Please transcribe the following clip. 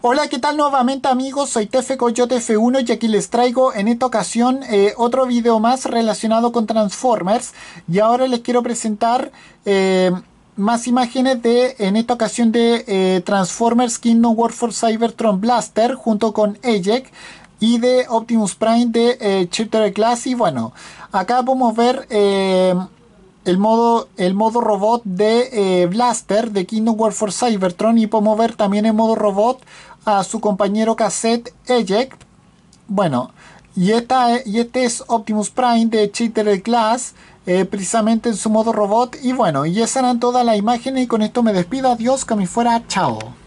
Hola, ¿qué tal nuevamente amigos? Soy TF Coyote F1 y aquí les traigo en esta ocasión eh, otro video más relacionado con Transformers y ahora les quiero presentar eh, más imágenes de, en esta ocasión de eh, Transformers Kingdom War for Cybertron Blaster junto con Eject y de Optimus Prime de Chapter Class y bueno, acá podemos ver el modo, el modo robot de eh, Blaster de Kingdom War for Cybertron y puedo mover también en modo robot a su compañero cassette Eject. Bueno, y, este es Optimus Prime de Cheater Class. Eh, precisamente en su modo robot. Y bueno, y esa eran todas las imágenes y con esto me despido. Adiós, que me fuera. Chao.